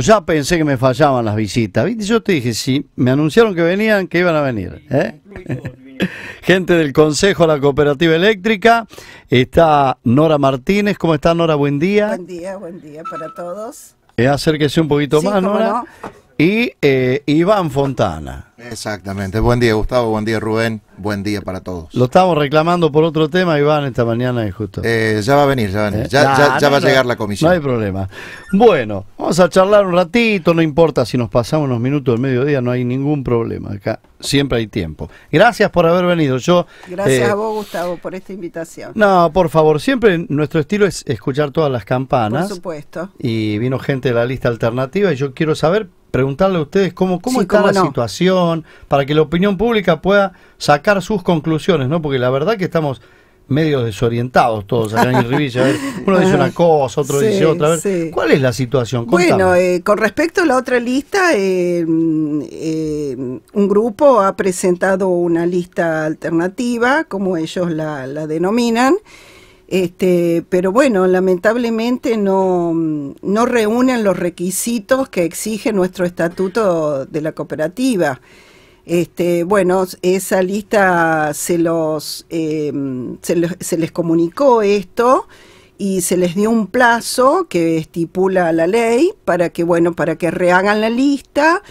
Pues ya pensé que me fallaban las visitas. Yo te dije, si me anunciaron que venían, que iban a venir. ¿eh? Gente del Consejo de la Cooperativa Eléctrica, está Nora Martínez. ¿Cómo está Nora? Buen día. Buen día, buen día para todos. Eh, acérquese un poquito más, Nora y eh, Iván Fontana. Exactamente. Buen día, Gustavo. Buen día, Rubén. Buen día para todos. Lo estamos reclamando por otro tema, Iván, esta mañana es justo. Eh, ya va a venir, ya va a eh, va a llegar la comisión. No hay problema. Bueno, vamos a charlar un ratito. No importa si nos pasamos unos minutos del mediodía, no hay ningún problema. Acá siempre hay tiempo. Gracias por haber venido. Yo, Gracias a vos, Gustavo, por esta invitación. No, por favor. Siempre nuestro estilo es escuchar todas las campanas. Por supuesto. Y vino gente de la lista alternativa y yo quiero saber preguntarle a ustedes cómo, cómo está la situación, para que la opinión pública pueda sacar sus conclusiones, ¿no? Porque la verdad que estamos medio desorientados todos acá en Rivilla. Uno dice una cosa, otro dice otra. ¿Cuál es la situación? Bueno, eh, con respecto a la otra lista, eh, eh, un grupo ha presentado una lista alternativa, como ellos la, la denominan, este, pero bueno, lamentablemente no, no reúnen los requisitos que exige nuestro estatuto de la cooperativa. Este, bueno, esa lista se, los, em, se, les comunicó esto y se les dio un plazo que estipula la ley para que bueno para que rehagan la lista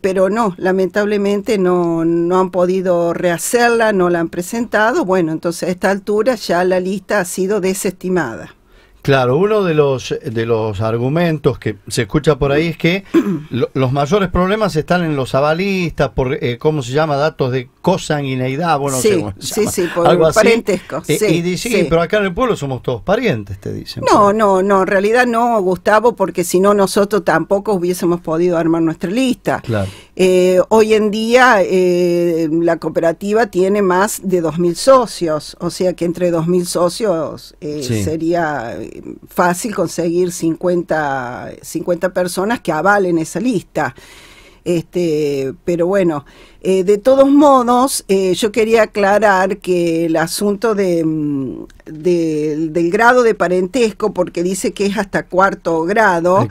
pero no, lamentablemente no, no han podido rehacerla, no la han presentado. Bueno, entonces a esta altura ya la lista ha sido desestimada. Claro, uno de los, de los argumentos que se escucha por ahí es que los mayores problemas están en los avalistas, por, eh, ¿cómo se llama? Datos de cosa cosanguineidad, bueno, sí, sí, sí, por algo eh, Sí, y eh, sí. pero acá en el pueblo somos todos parientes, te dicen. No, no, no, en realidad no, Gustavo, porque si no nosotros tampoco hubiésemos podido armar nuestra lista. Claro. hoy en día la cooperativa tiene más de 2.000 socios, o sea que entre 2.000 socios sería fácil conseguir 50, 50 personas que avalen esa lista. Este, pero bueno, eh, de todos modos, eh, yo quería aclarar que el asunto de, mm, del grado de parentesco, porque dice que es hasta cuarto grado,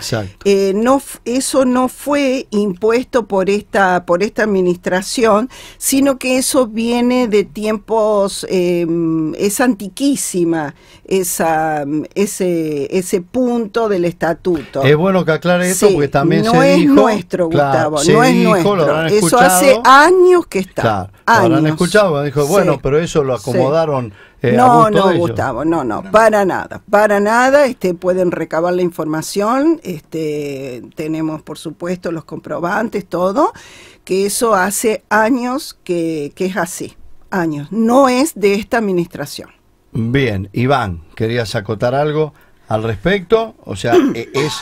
eh, no, eso no fue impuesto por esta, por esta administración, sino que eso viene de tiempos, em, es antiquísima esa, ese, ese punto del estatuto. Es bueno que aclare eso, porque también se es dijo, nuestro, Gustavo, no es nuestro. Eso hace años que está. Lo han escuchado, dijo, bueno, pero eso lo acomodaron. Eh, no, no, Gustavo, no, no, para nada, para nada. Este, pueden recabar la información, este, tenemos por supuesto los comprobantes, todo, que eso hace años que, que es así, años. No es de esta administración. Bien, Iván, ¿querías acotar algo al respecto? O sea, e, es...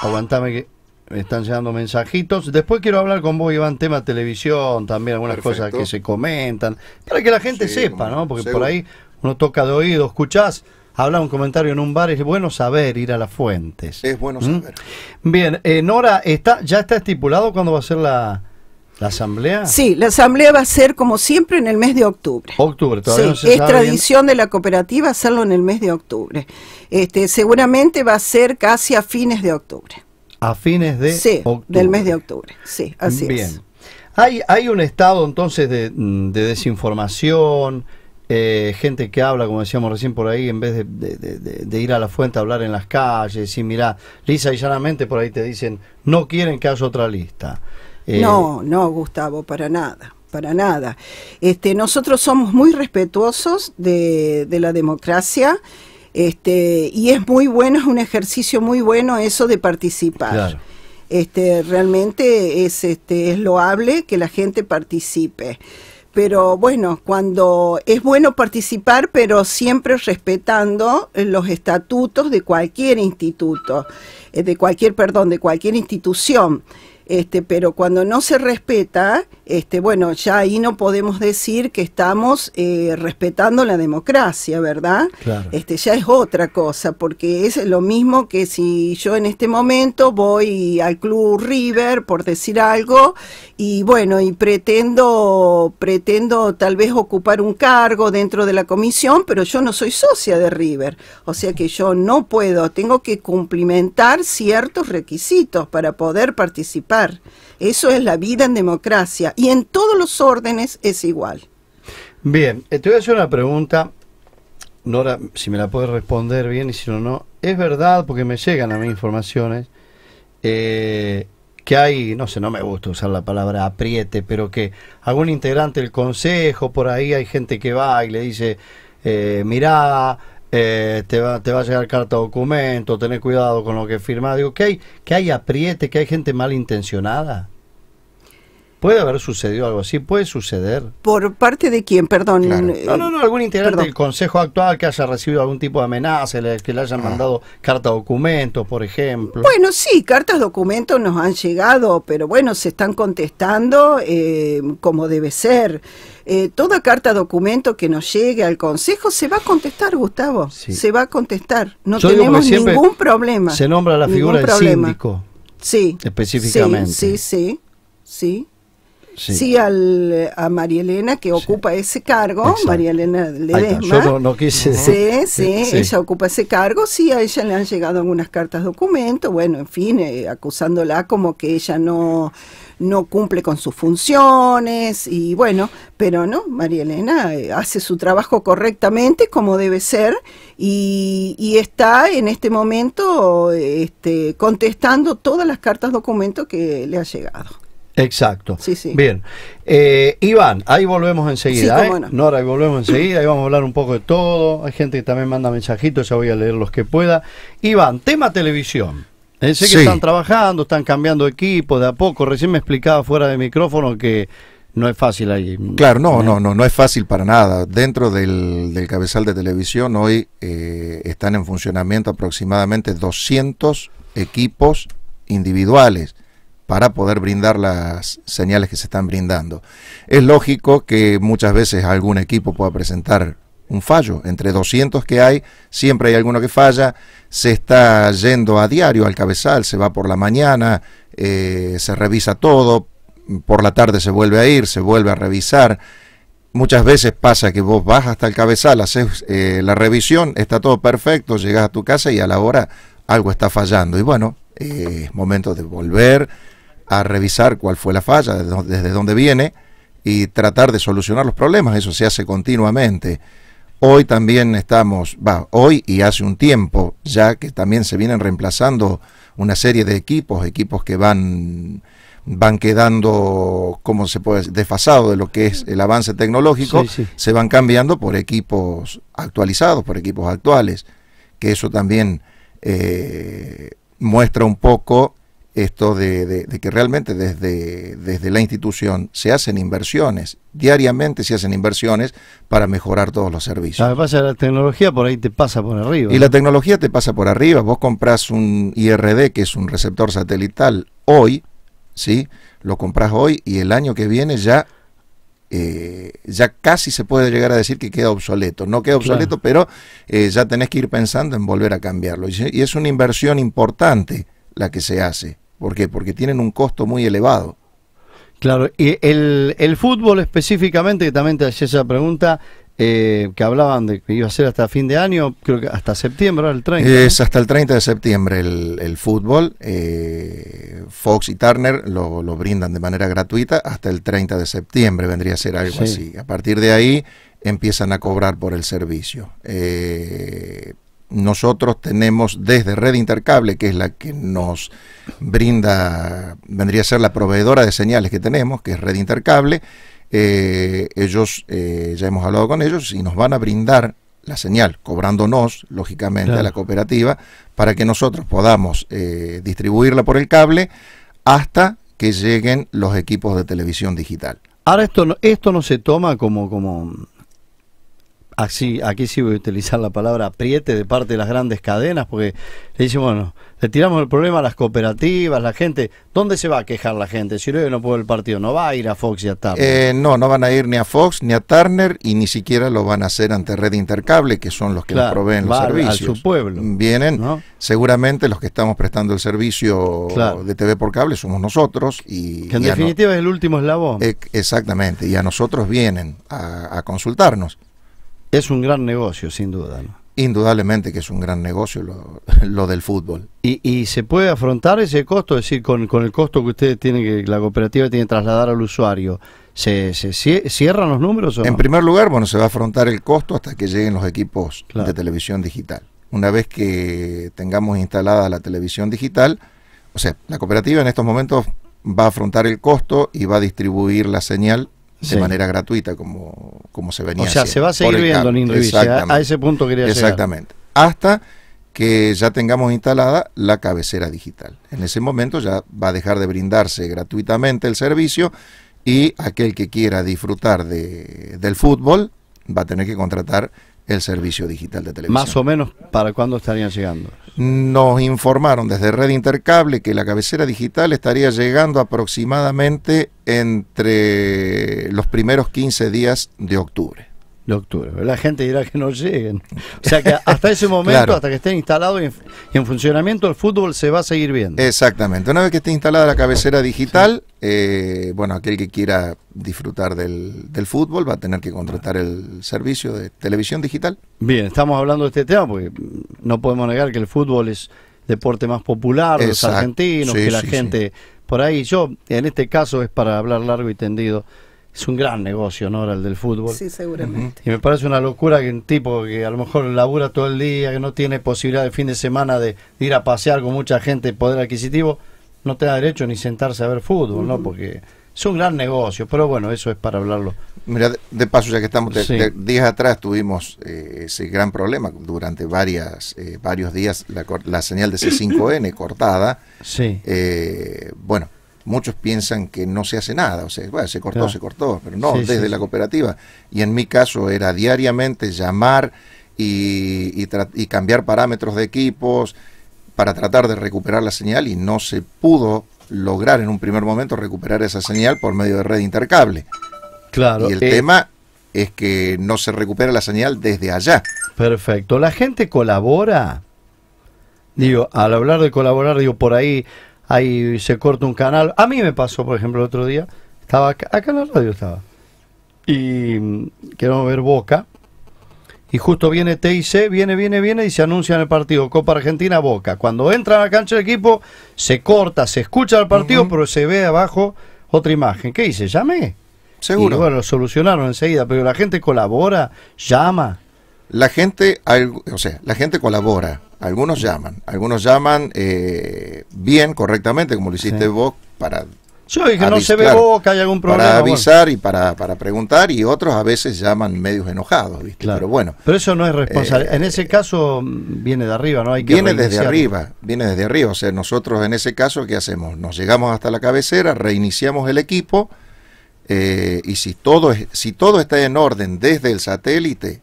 aguantame que me están llegando mensajitos. Después quiero hablar con vos, Iván, tema televisión, también algunas cosas que se comentan, para que la gente sepa, ¿no? Porque por ahí uno toca de oído, escuchás, habla un comentario en un bar, es bueno saber ir a las fuentes. Es bueno ¿Mm? saber. Bien, eh, Nora, está, ¿ya está estipulado cuándo va a ser la, asamblea? Sí, la asamblea va a ser como siempre en el mes de octubre. Octubre, todavía no se Es tradición de la cooperativa hacerlo en el mes de octubre. Este, seguramente va a ser casi a fines de octubre. A fines de sí, del mes de octubre. Sí, así bien. es. Hay, hay un estado entonces de mm, desinformación, eh, gente que habla, como decíamos recién por ahí, en vez de, ir a la fuente a hablar en las calles, y mira, lisa y llanamente por ahí te dicen, no quieren que haya otra lista. Eh, no, no, Gustavo, para nada, para nada. Este, nosotros somos muy respetuosos de, la democracia. Este, y es muy bueno, es un ejercicio muy bueno eso de participar. Este, realmente es, este, es loable que la gente participe pero bueno, cuando es bueno participar, pero siempre respetando eh, los estatutos de cualquier instituto, eh, de cualquier, perdón, de cualquier institución. Este, pero cuando no se respeta, este, bueno, ya ahí no podemos decir que estamos eh, respetando la democracia, ¿verdad? Este, ya es otra cosa, porque es lo mismo que si yo en este momento voy al Club River, por decir algo, y bueno, y pretendo, pretendo tal vez ocupar un cargo dentro de la comisión, pero yo no soy socia de River, o sea que yo no puedo, tengo que cumplimentar ciertos requisitos para poder participar eso es la vida en democracia y en todos los órdenes es igual. Bien, eh, te voy a hacer una pregunta, Nora, si me la puedes responder bien y si no, no. Es verdad, porque me llegan a mí informaciones, eh, que hay, no sé, no me gusta usar la palabra apriete, pero que algún integrante del consejo, por ahí hay gente que va y le dice, mira. Eh, mirá, eh, te, va, te va a llegar carta de documento, tener cuidado con lo que firma Digo, que que hay apriete, que hay gente malintencionada. ¿Puede haber sucedido algo así? ¿Puede suceder? ¿Por parte de quién? Perdón. Eh, no, no, no, algún integrante del Consejo actual que haya recibido algún tipo de amenaza, que le hayan ah. mandado carta documento, por ejemplo. Bueno, sí, cartas documentos nos han llegado, pero bueno, se están contestando eh, como debe ser. Eh, toda carta documento que nos llegue al Consejo se va a contestar, Gustavo. Se va a contestar. No tenemos ningún problema. Se nombra la figura del síndico. Sí. Específicamente. sí, sí. sí sí, eh, a María Elena, que ocupa ese cargo, María Elena Ledesma. Yo no, quise. Sí, sí, ella ocupa ese cargo, sí, a ella le han llegado algunas cartas documento, bueno, en fin, eh, acusándola como que ella no no cumple con sus funciones y bueno, pero no, María Elena eh, hace su trabajo correctamente como debe ser y, está en este momento este, contestando todas las cartas documento que le ha llegado. Exacto. Sí, sí. Bien. Eh, Iván, ahí volvemos enseguida. ¿eh? Nora, ahí volvemos enseguida. Ahí vamos a hablar un poco de todo. Hay gente que también manda mensajitos, ya voy a leer los que pueda. Iván, tema televisión. Eh, sé que están trabajando, están cambiando equipo de a poco. Recién me explicaba fuera de micrófono que no es fácil ahí. Claro, no, no, no, no es fácil para nada. Dentro del, del cabezal de televisión hoy están en funcionamiento aproximadamente 200 equipos individuales para poder brindar las señales que se están brindando. Es lógico que muchas veces algún equipo pueda presentar un fallo. Entre 200 que hay, siempre hay alguno que falla. Se está yendo a diario al cabezal, se va por la mañana, eh, se revisa todo, por la tarde se vuelve a ir, se vuelve a revisar. Muchas veces pasa que vos vas hasta el cabezal, haces eh, la revisión, está todo perfecto, llegas a tu casa y a la hora algo está fallando. Y bueno, eh, es momento de volver a revisar cuál fue la falla, desde dónde viene y tratar de solucionar los problemas. Eso se hace continuamente. Hoy también estamos, va, hoy y hace un tiempo, ya que también se vienen reemplazando una serie de equipos, equipos que van, van quedando, como se puede decir? desfasado de lo que es el avance tecnológico, se van cambiando por equipos actualizados, por equipos actuales, que eso también eh, muestra un poco esto de, que realmente desde, desde la institución se hacen inversiones, diariamente se hacen inversiones para mejorar todos los servicios. la tecnología por ahí te pasa por arriba. Y la tecnología te pasa por arriba. Vos compras un IRD, que es un receptor satelital, hoy, ¿sí? Lo compras hoy y el año que viene ya eh, ya casi se puede llegar a decir que queda obsoleto. No queda obsoleto, pero eh, ya tenés que ir pensando en volver a cambiarlo. y, es una inversión importante la que se hace. ¿Por qué? Porque tienen un costo muy elevado. Claro, y el, fútbol específicamente, que también te hacía esa pregunta, eh, que hablaban de que iba a ser hasta fin de año, creo que hasta septiembre, el 30. Es hasta el 30 de septiembre el, fútbol. Eh, Fox y Turner lo, brindan de manera gratuita hasta el 30 de septiembre, vendría a ser algo así. A partir de ahí empiezan a cobrar por el servicio. Eh, nosotros tenemos desde Red Intercable, que es la que nos brinda, vendría a ser la proveedora de señales que tenemos, que es Red Intercable, eh, ellos, eh, ya hemos hablado con ellos y nos van a brindar la señal, cobrándonos, lógicamente, a la cooperativa, para que nosotros podamos eh, distribuirla por el cable hasta que lleguen los equipos de televisión digital. Ahora, esto no, esto no se toma como, como así, aquí sí voy a utilizar la palabra apriete de parte de las grandes cadenas, porque le dicen, bueno, le tiramos el problema a las cooperativas, la gente, ¿dónde se va a quejar la gente? Si luego no puede el partido, no va a ir a Fox y a Turner. Eh, no, no van a ir ni a Fox ni a Turner y ni siquiera lo van a hacer ante Red Intercable, que son los que proveen los servicios. A su pueblo. Vienen, seguramente los que estamos prestando el servicio de TV por cable somos nosotros. Y, que en definitiva es el último eslabón. exactamente, y a nosotros vienen a, a consultarnos. Es un gran negocio, sin duda. Indudablemente que es un gran negocio lo, del fútbol. ¿Y, se puede afrontar ese costo? Es decir, con, el costo que ustedes tienen, que la cooperativa tiene que trasladar al usuario, ¿se, cierran los números? en primer lugar, bueno, se va a afrontar el costo hasta que lleguen los equipos de televisión digital. Una vez que tengamos instalada la televisión digital, o sea, la cooperativa en estos momentos va a afrontar el costo y va a distribuir la señal de manera gratuita como, como se venía. O sea, se va a seguir viendo ¿eh? a ese punto quería Exactamente. Hasta que ya tengamos instalada la cabecera digital. En ese momento ya va a dejar de brindarse gratuitamente el servicio y aquel que quiera disfrutar de, del fútbol va a tener que contratar el servicio digital de televisión. Más o menos, ¿para cuándo estarían llegando? Nos informaron desde Red Intercable que la cabecera digital estaría llegando aproximadamente entre los primeros 15 días de octubre de octubre. La gente dirá que no lleguen. O sea que hasta ese momento, hasta que esté instalado y en, funcionamiento, el fútbol se va a seguir viendo. Exactamente. Una vez que esté instalada la cabecera digital, eh, bueno, aquel que quiera disfrutar del, fútbol va a tener que contratar el servicio de televisión digital. Bien, estamos hablando de este tema porque no podemos negar que el fútbol es deporte más popular los argentinos, que la gente por ahí, yo en este caso es para hablar largo y tendido es un gran negocio, ¿no? El del fútbol. Sí, seguramente. Y me parece una locura que un tipo que a lo mejor labura todo el día, que no tiene posibilidad de fin de semana de, ir a pasear con mucha gente, poder adquisitivo, no tenga derecho ni sentarse a ver fútbol, ¿no? Porque es un gran negocio, pero bueno, eso es para hablarlo. Mira, de, paso, ya que estamos, días atrás tuvimos eh, ese gran problema durante varias, eh, varios días, la, señal de C5N cortada. Sí. Eh, bueno muchos piensan que no se hace nada, o sea, se cortó, se cortó, pero no, desde la cooperativa. Y en mi caso era diariamente llamar y, cambiar parámetros de equipos para tratar de recuperar la señal y no se pudo lograr en un primer momento recuperar esa señal por medio de red intercable. Claro. Y el eh, tema es que no se recupera la señal desde allá. Perfecto. La gente colabora. Digo, al hablar de colaborar, digo, por ahí ahí se corta un canal. A mí me pasó, por ejemplo, el otro día, estaba acá, en la radio estaba, y mm, quiero ver Boca, y justo viene TIC, viene, viene, viene y se anuncia en el partido Copa Argentina Boca. Cuando entra a la cancha del equipo, se corta, se escucha el partido, pero se ve abajo otra imagen. ¿Qué hice? Llamé. Seguro. Y bueno, lo solucionaron enseguida, pero la gente colabora, llama. La gente, o sea, la gente colabora. Algunos llaman, algunos llaman eh, bien, correctamente, como lo hiciste vos, para... avisar, y para, preguntar, y otros a veces llaman medios enojados, ¿viste? Pero bueno. Pero eso no es eh, responsable. en ese eh, caso mm, viene de arriba, ¿no? Hay que viene desde arriba, viene desde arriba. O sea, nosotros en ese caso, ¿qué hacemos? Nos llegamos hasta la cabecera, reiniciamos el equipo, y si todo, si todo está en orden desde el satélite,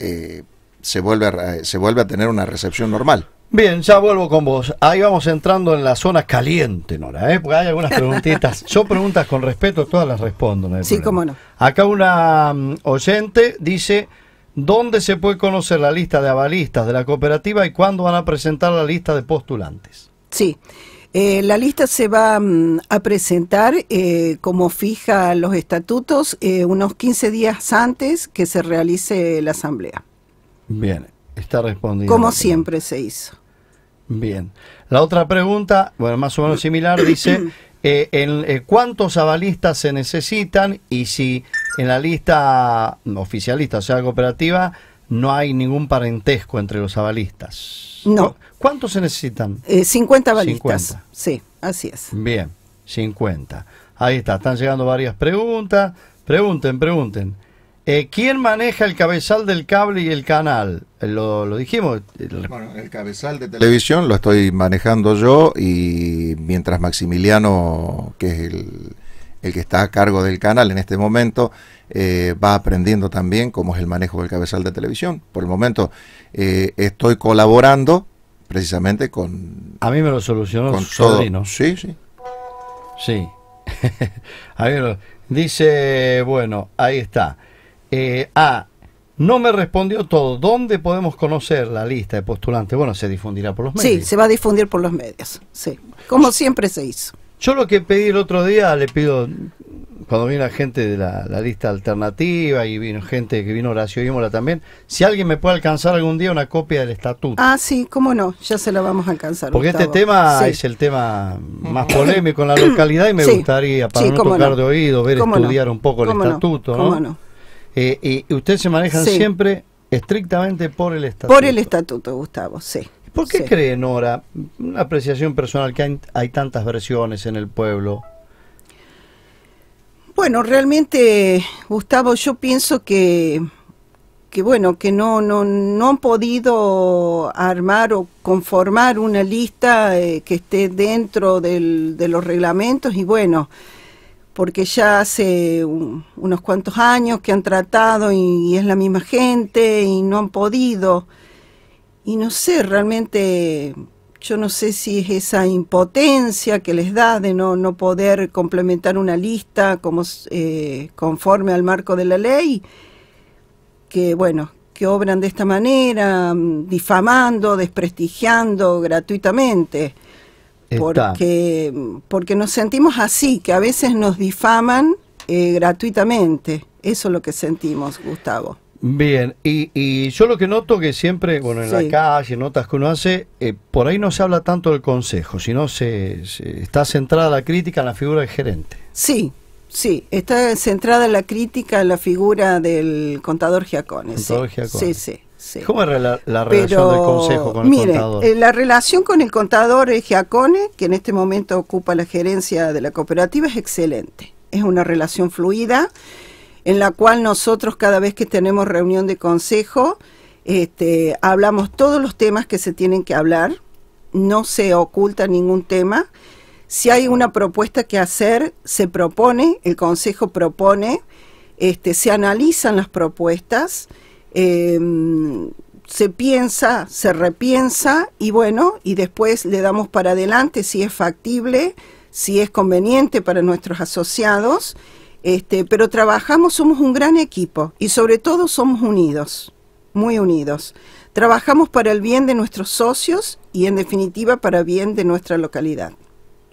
eh, se vuelve, a, eh, se vuelve a tener una recepción normal. Bien, ya vuelvo con vos. Ahí vamos entrando en la zona caliente, Nora, ¿eh? porque hay algunas preguntitas. Yo preguntas con respeto, todas las respondo. sí, cómo no. Acá una mm, oyente dice, ¿dónde se puede conocer la lista de avalistas de la cooperativa y cuándo van a presentar la lista de postulantes? Sí. Eh, la lista se va mm, a presentar, eh, como fija los estatutos, unos 15 días antes que se realice la asamblea. Bien, está respondiendo Como siempre se hizo. Bien. La otra pregunta, bueno, más o menos similar, dice, eh, en, eh, ¿cuántos avalistas se necesitan y si en la lista oficialista, o sea, cooperativa, no hay ningún parentesco entre los avalistas? No. ¿Cuántos se necesitan? 50 eh, avalistas. Sí, así es. Bien, 50. Ahí está, están llegando varias preguntas. Pregunten, pregunten. Eh, ¿Quién maneja el cabezal del cable y el canal? Eh, lo, dijimos. Bueno, el cabezal de televisión lo estoy manejando yo y mientras Maximiliano, que es el, que está a cargo del canal en este momento, eh, va aprendiendo también cómo es el manejo del cabezal de televisión. Por el momento estoy colaborando precisamente con... A mí me lo solucionó con Sí, sí. Sí. a mí Dice, bueno, ahí está. Eh, a. No me respondió todo. ¿Dónde podemos conocer la lista de postulantes? Bueno, se difundirá por los medios. Sí, se va a difundir por los medios. Sí, como siempre se hizo. Yo lo que pedí el otro día, le pido, cuando vino gente de la, lista alternativa y vino gente que vino Horacio Imola también, si alguien me puede alcanzar algún día una copia del estatuto. Ah, sí, cómo no, ya se la vamos a alcanzar. Porque este tema es el tema más polémico en la localidad y me gustaría para no tocar de oído, ver, estudiar un poco el estatuto. ¿no? Cómo no. Eh, y ustedes se manejan siempre estrictamente por el estatuto. Por el estatuto, Gustavo, sí. ¿Por qué creen ahora, una apreciación personal, que hay, tantas versiones en el pueblo? Bueno, realmente, Gustavo, yo pienso que que bueno que no no no han podido armar o conformar una lista eh, que esté dentro del, de los reglamentos y bueno porque ya hace unos cuantos años que han tratado y, es la misma gente y no han podido. Y no sé, realmente yo no sé si es esa impotencia que les da de no, poder complementar una lista como eh, conforme al marco de la ley, que bueno, que obran de esta manera, mm, difamando, desprestigiando gratuitamente porque, porque nos sentimos así, que a veces nos difaman eh, gratuitamente. Eso es lo que sentimos, Gustavo. Bien, y, y, yo lo que noto que siempre, bueno, en la calle, notas que uno hace, eh, por ahí no se habla tanto del consejo, sino se, está centrada la crítica en la figura del gerente. Sí, sí, está centrada la crítica en la figura del contador Giacones. Contador sí, sí. ¿Cómo era la, relación del consejo con el contador? Mire, eh, la relación con el contador es que en este momento ocupa la gerencia de la cooperativa, es excelente. Es una relación fluida en la cual nosotros cada vez que tenemos reunión de consejo, este, hablamos todos los temas que se tienen que hablar, no se oculta ningún tema. Si hay una propuesta que hacer, se propone, el consejo propone, este, se analizan las propuestas Em, se piensa, se repiensa y bueno, y después le damos para adelante si es factible, si es conveniente para nuestros asociados. Este, pero trabajamos, somos un gran equipo y sobre todo somos unidos, muy unidos. Trabajamos para el bien de nuestros socios y en definitiva para el bien de nuestra localidad.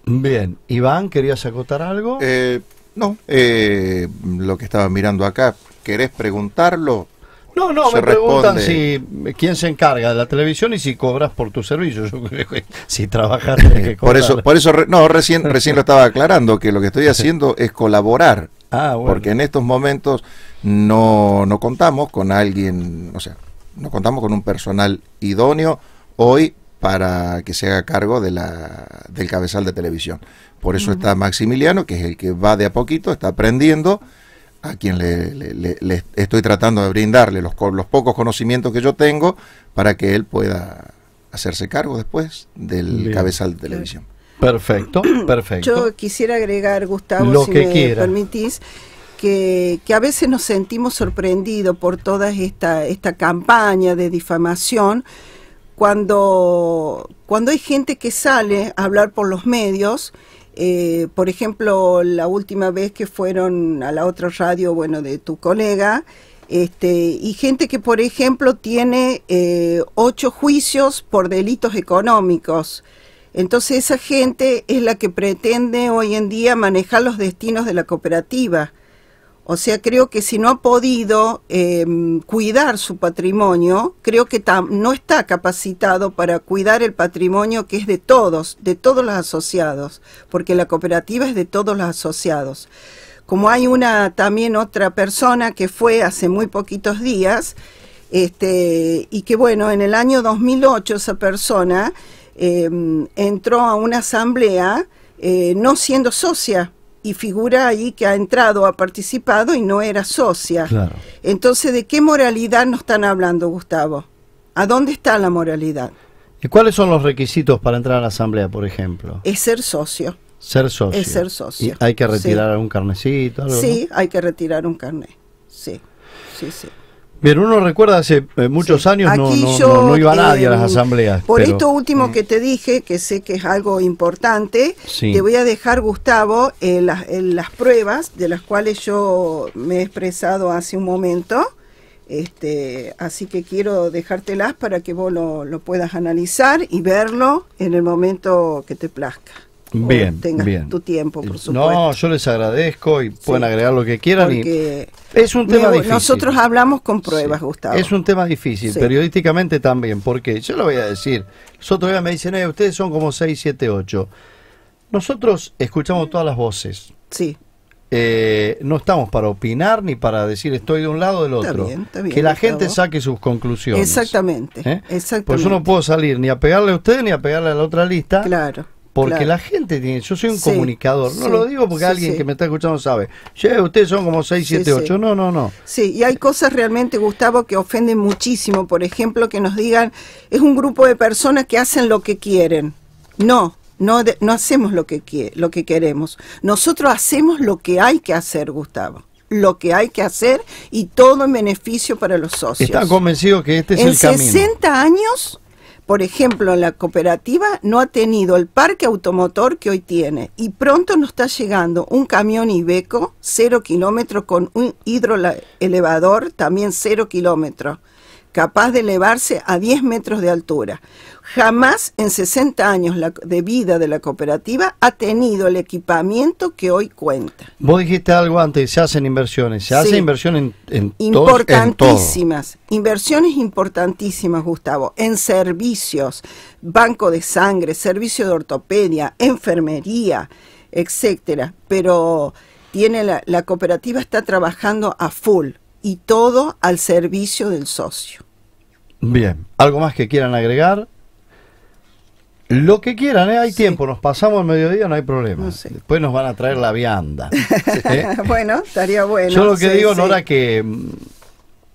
Bien, Iván, ¿querías acotar algo? Eh, no, eh, lo que estaba mirando acá, ¿querés preguntarlo? No, no, me preguntan si quién se encarga de la televisión y si cobras por tu servicio. si trabajas por eso, por eso no, recién recién lo estaba aclarando que lo que estoy haciendo es colaborar. Ah, porque en estos momentos no, no contamos con alguien, o sea, no contamos con un personal idóneo hoy para que se haga cargo de la, del cabezal de televisión. Por eso está Maximiliano, que es el que va de a poquito, está aprendiendo a quien le, estoy tratando de brindarle los, pocos conocimientos que yo tengo para que él pueda hacerse cargo después del cabezal de televisión. Perfecto, perfecto. Yo quisiera agregar, Gustavo, si me permitís, que, que, a veces nos sentimos sorprendidos por toda esta, esta campaña de difamación cuando, cuando hay gente que sale a hablar por los medios eh, por ejemplo, la última vez que fueron a la otra radio, bueno, de tu colega, este, y gente que, por ejemplo, tiene eh, ocho juicios por delitos económicos. Entonces esa gente es la que pretende hoy en día manejar los destinos de la cooperativa. O sea, creo que si no ha podido em, cuidar su patrimonio, creo que no está capacitado para cuidar el patrimonio que es de todos, de todos los asociados, porque la cooperativa es de todos los asociados. Como hay una también otra persona que fue hace muy poquitos días, este, y que bueno, en el año 2008 esa persona em, entró a una asamblea eh, no siendo socia y figura ahí que ha entrado, ha participado y no era socia. Entonces, ¿de qué moralidad nos están hablando, Gustavo? ¿A dónde está la moralidad? ¿Y cuáles son los requisitos para entrar a la asamblea, por ejemplo? Es ser socio. Ser socio. Es ser socio. hay que retirar un algún carnecito? sí, hay que retirar un carné. Sí, sí, sí. Pero uno recuerda hace eh, muchos años no, no, iba nadie a eh, las asambleas. Por esto último mm. que te dije, que sé que es algo importante, te voy a dejar, Gustavo, eh, las, las, pruebas de las cuales yo me he expresado hace un momento. Este, así que quiero dejártelas para que vos lo puedas analizar y verlo en el momento que te plazca bien, tu tiempo, por supuesto. No, yo les agradezco y pueden agregar lo que quieran. Y es un tema difícil. Nosotros hablamos con pruebas, Gustavo. Es un tema difícil, periodísticamente también, porque yo lo voy a decir. Los otros me dicen, eh, ustedes son como 6, 7, 8. Nosotros escuchamos todas las voces. Sí. Eh, no estamos para opinar ni para decir estoy de un lado o del otro. que la gente saque sus conclusiones. Exactamente, ¿Eh? pues yo eso no puedo salir ni a pegarle a ustedes ni a pegarle a la otra lista. Claro. Porque la gente tiene, yo soy un comunicador, no lo digo porque alguien que me está escuchando sabe, che, ustedes son como 6, 7, 8, no, no, no. Sí, y hay cosas realmente, Gustavo, que ofenden muchísimo, por ejemplo, que nos digan, es un grupo de personas que hacen lo que quieren. No, no, no hacemos lo que, lo que queremos, nosotros hacemos lo que hay que hacer, Gustavo lo que hay que hacer y todo en beneficio para los socios. Están convencidos que este es el camino. En 60 años por ejemplo, la cooperativa no ha tenido el parque automotor que hoy tiene y pronto nos está llegando un camión Ibeco, cero kilómetros, con un hidroelevador, también cero kilómetros capaz de elevarse a 10 metros de altura. Jamás en 60 años de vida de la cooperativa ha tenido el equipamiento que hoy cuenta. Vos dijiste algo antes, se hacen inversiones, se hace inversión en, en Importantísimas, inversiones importantísimas, Gustavo, en servicios, banco de sangre, servicio de ortopedia, enfermería, etcétera. Pero tiene la cooperativa está trabajando a full y todo al servicio del socio. Bien, ¿algo más que quieran agregar? Lo que quieran, ¿eh? hay tiempo, nos pasamos el mediodía, no hay problema. Después nos van a traer la vianda. ¿Eh? bueno, estaría bueno. Yo lo que digo, Nora, que mm,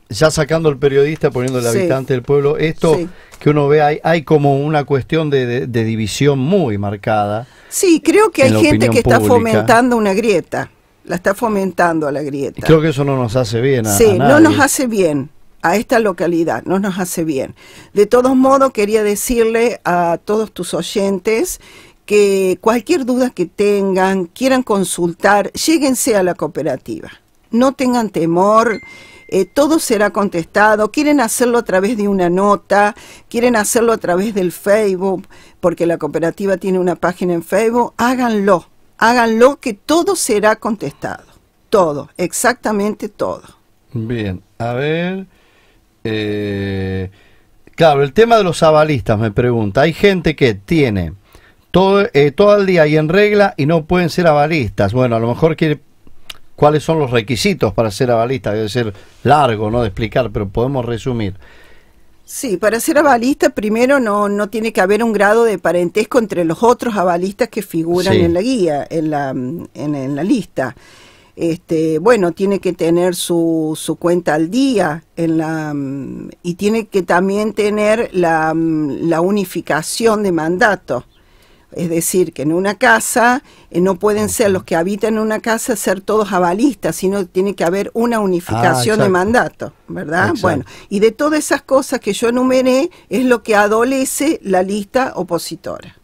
ya sacando el periodista, poniendo el habitante del pueblo, esto que uno ve, hay, como una cuestión de, división muy marcada. Sí, creo que hay gente que está fomentando una grieta, la está fomentando a la grieta. Creo que eso no nos hace bien Sí, no nos hace bien a esta localidad, no nos hace bien. De todos modos, quería decirle a todos tus oyentes que cualquier duda que tengan, quieran consultar, lléguense a la cooperativa. No tengan temor. Eh, todo será contestado, quieren hacerlo a través de una nota, quieren hacerlo a través del Facebook, porque la cooperativa tiene una página en Facebook, háganlo, háganlo que todo será contestado, todo, exactamente todo. Bien, a ver, eh, claro, el tema de los avalistas me pregunta. Hay gente que tiene todo, eh, todo el día y en regla y no pueden ser avalistas. Bueno, a lo mejor quiere cuáles son los requisitos para ser avalista. Debe ser largo, ¿no? De explicar, pero podemos resumir. Sí, para ser avalista primero no, no tiene que haber un grado de parentesco entre los otros avalistas que figuran en la guía, en la, en la lista este, bueno, tiene que tener su, su cuenta al día en la, mm, y tiene que también tener mm, la, unificación de mandato. Es decir, que en una casa eh, no pueden ser los que habitan en una casa ser todos avalistas, sino tiene que haber una ah, unificación de mandato, ¿verdad? Bueno, y de todas esas cosas que yo enumeré es lo que adolece la lista opositora.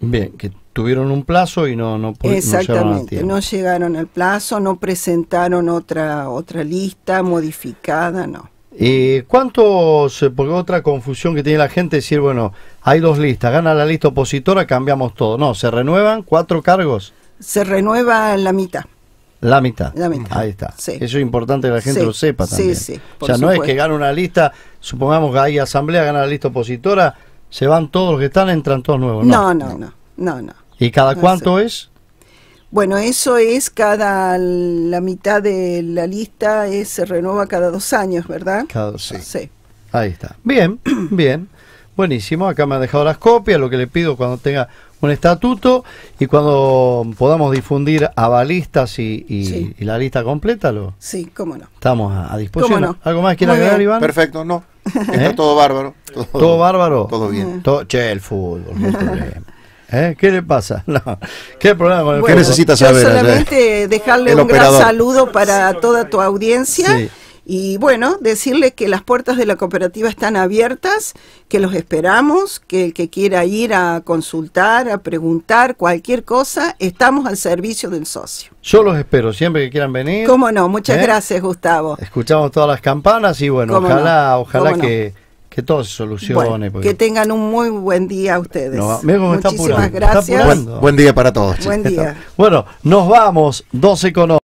Bien, que tuvieron un plazo y no no exactamente no llegaron, no llegaron, al plazo no presentaron otra otra lista modificada no eh, cuántos porque otra confusión que tiene la gente es decir bueno hay dos listas gana la lista opositora cambiamos todo no se renuevan cuatro cargos se renueva la mitad la mitad. Ahí está. Eso es importante que la gente lo sepa también. Sí, o sea, no es que gane una lista, supongamos que hay asamblea, gana la lista opositora, se van todos los que están, entran todos nuevos. no, no, no. no. no. ¿Y cada cuánto es? Bueno, eso es cada la mitad de la lista eh, se renueva cada dos años, ¿verdad? Cada dos, sí. Ahí está. Bien, bien. Buenísimo. Acá me han dejado las copias, lo que le pido cuando tenga un estatuto y cuando podamos difundir a balistas y, la lista completa. Lo, sí, cómo no. Estamos a, disposición. ¿Algo más ¿Quieres agregar, Iván? Perfecto, no. Está ¿Eh? todo bárbaro. Todo, bárbaro. Todo bien. che, el fútbol, no ¿Eh? ¿Qué le pasa? ¿Qué problema con ¿Qué necesitas saber? ¿eh? solamente dejarle un gran saludo para toda tu audiencia. Y bueno, decirle que las puertas de la cooperativa están abiertas, que los esperamos, que el que quiera ir a consultar, a preguntar, cualquier cosa, estamos al servicio del socio. Yo los espero, siempre que quieran venir. Cómo no, muchas ¿Eh? gracias Gustavo. Escuchamos todas las campanas y bueno, ojalá, ojalá que que todo se solucione. Que tengan un muy buen día ustedes. Muchísimas gracias. Buen, día para todos. Buen día. bueno, nos vamos, 12 con